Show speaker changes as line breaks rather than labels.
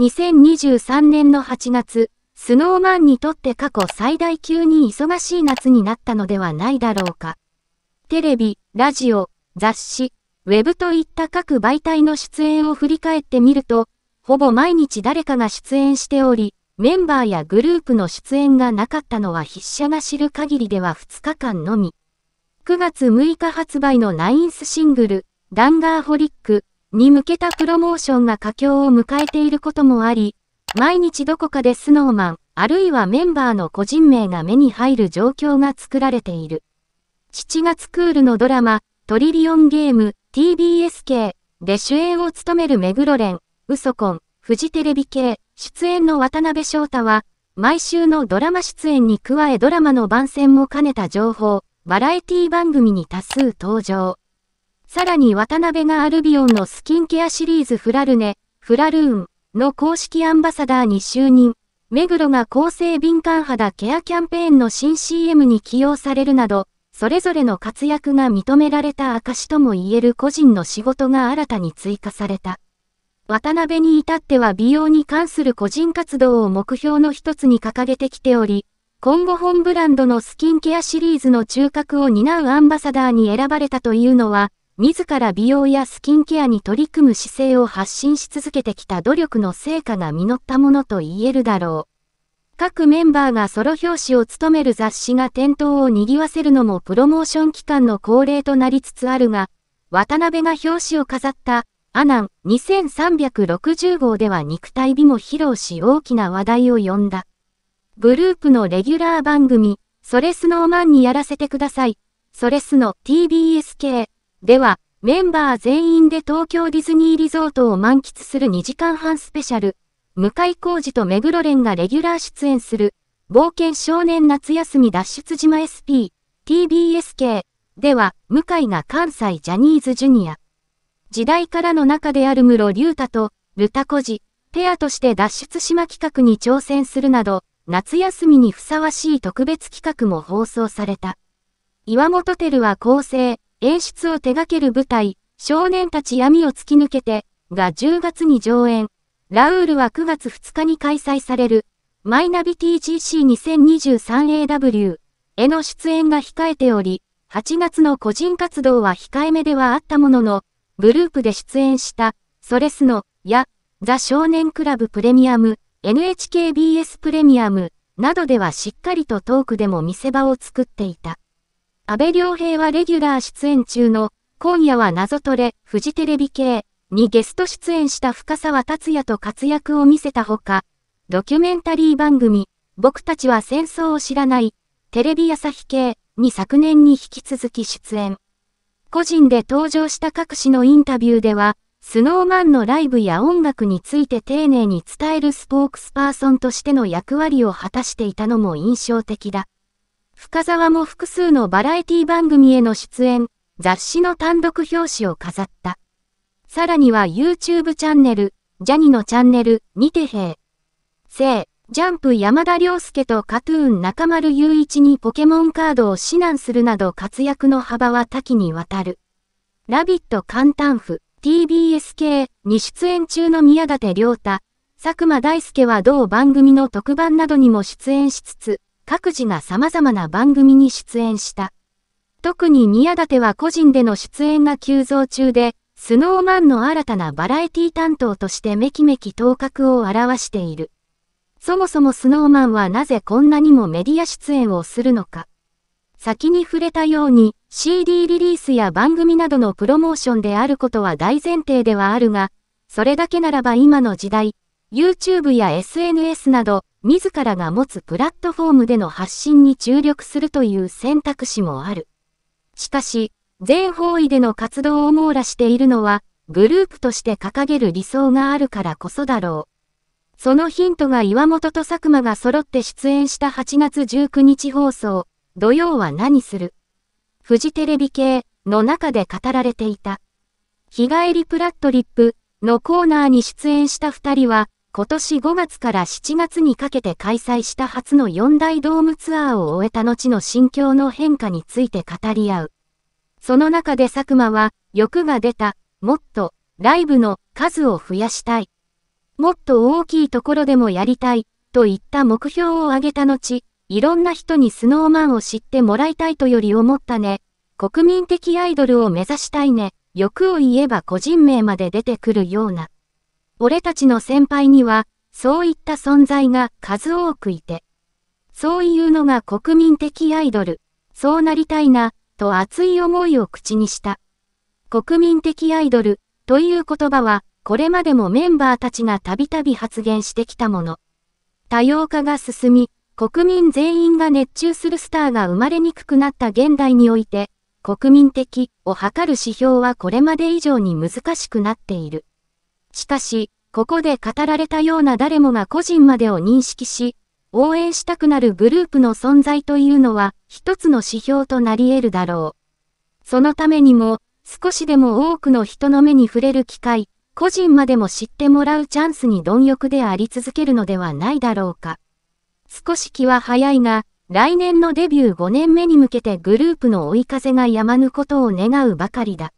2023年の8月、スノーマンにとって過去最大級に忙しい夏になったのではないだろうか。テレビ、ラジオ、雑誌、ウェブといった各媒体の出演を振り返ってみると、ほぼ毎日誰かが出演しており、メンバーやグループの出演がなかったのは筆者が知る限りでは2日間のみ。9月6日発売のナインスシングル、ダンガーホリックに向けたプロモーションが佳境を迎えていることもあり、毎日どこかでスノーマン、あるいはメンバーの個人名が目に入る状況が作られている。7月クールのドラマ、トリリオンゲーム、TBS 系で主演を務める目黒蓮、ウソコン、フジテレビ系、出演の渡辺翔太は、毎週のドラマ出演に加えドラマの番宣も兼ねた情報、バラエティ番組に多数登場。さらに渡辺がアルビオンのスキンケアシリーズフラルネ、フラルーンの公式アンバサダーに就任。目黒が厚生敏感肌ケアキャンペーンの新 CM に起用されるなど、それぞれの活躍が認められた証とも言える個人の仕事が新たに追加された。渡辺に至っては美容に関する個人活動を目標の一つに掲げてきており、今後本ブランドのスキンケアシリーズの中核を担うアンバサダーに選ばれたというのは、自ら美容やスキンケアに取り組む姿勢を発信し続けてきた努力の成果が実ったものと言えるだろう。各メンバーがソロ表紙を務める雑誌が店頭を賑わせるのもプロモーション期間の恒例となりつつあるが、渡辺が表紙を飾ったアナン2360号では肉体美も披露し大きな話題を呼んだ。グループのレギュラー番組、それスノーマンにやらせてください。それスの TBS 系では、メンバー全員で東京ディズニーリゾートを満喫する2時間半スペシャル、向井浩二と目黒蓮がレギュラー出演する、冒険少年夏休み脱出島 SP、TBSK では、向井が関西ジャニーズジュニア。時代からの中である室竜太と、ルタコジ、ペアとして脱出島企画に挑戦するなど、夏休みにふさわしい特別企画も放送された。岩本テルは構成、演出を手掛ける舞台、少年たち闇を突き抜けて、が10月に上演。ラウールは9月2日に開催される、マイナビ TGC2023AW への出演が控えており、8月の個人活動は控えめではあったものの、グループで出演した、ソレスノ、や、ザ少年クラブプレミアム、NHKBS プレミアム、などではしっかりとトークでも見せ場を作っていた。安倍良平はレギュラー出演中の、今夜は謎トレ、フジテレビ系にゲスト出演した深沢達也と活躍を見せたほか、ドキュメンタリー番組、僕たちは戦争を知らない、テレビ朝日系に昨年に引き続き出演。個人で登場した各紙のインタビューでは、スノーマンのライブや音楽について丁寧に伝えるスポークスパーソンとしての役割を果たしていたのも印象的だ。深沢も複数のバラエティ番組への出演、雑誌の単独表紙を飾った。さらには YouTube チャンネル、ジャニのチャンネル、にてへい。せい、ジャンプ山田涼介とカトゥーン中丸雄一にポケモンカードを指南するなど活躍の幅は多岐にわたる。ラビット簡単譜、TBS 系に出演中の宮舘良太、佐久間大介は同番組の特番などにも出演しつつ、各自が様々な番組に出演した。特に宮舘は個人での出演が急増中で、スノーマンの新たなバラエティ担当としてめきめき頭角を現している。そもそもスノーマンはなぜこんなにもメディア出演をするのか。先に触れたように CD リリースや番組などのプロモーションであることは大前提ではあるが、それだけならば今の時代、YouTube や SNS など自らが持つプラットフォームでの発信に注力するという選択肢もある。しかし、全方位での活動を網羅しているのは、グループとして掲げる理想があるからこそだろう。そのヒントが岩本と佐久間が揃って出演した8月19日放送、土曜は何するフジテレビ系の中で語られていた。日帰りプラットリップのコーナーに出演した2人は、今年5月から7月にかけて開催した初の4大ドームツアーを終えた後の心境の変化について語り合う。その中で佐久間は、欲が出た、もっと、ライブの数を増やしたい。もっと大きいところでもやりたい、といった目標を挙げた後、いろんな人にスノーマンを知ってもらいたいとより思ったね。国民的アイドルを目指したいね。欲を言えば個人名まで出てくるような。俺たちの先輩には、そういった存在が数多くいて、そういうのが国民的アイドル、そうなりたいな、と熱い思いを口にした。国民的アイドル、という言葉は、これまでもメンバーたちがたびたび発言してきたもの。多様化が進み、国民全員が熱中するスターが生まれにくくなった現代において、国民的を測る指標はこれまで以上に難しくなっている。しかし、ここで語られたような誰もが個人までを認識し、応援したくなるグループの存在というのは一つの指標となり得るだろう。そのためにも、少しでも多くの人の目に触れる機会、個人までも知ってもらうチャンスに貪欲であり続けるのではないだろうか。少し気は早いが、来年のデビュー5年目に向けてグループの追い風が止まぬことを願うばかりだ。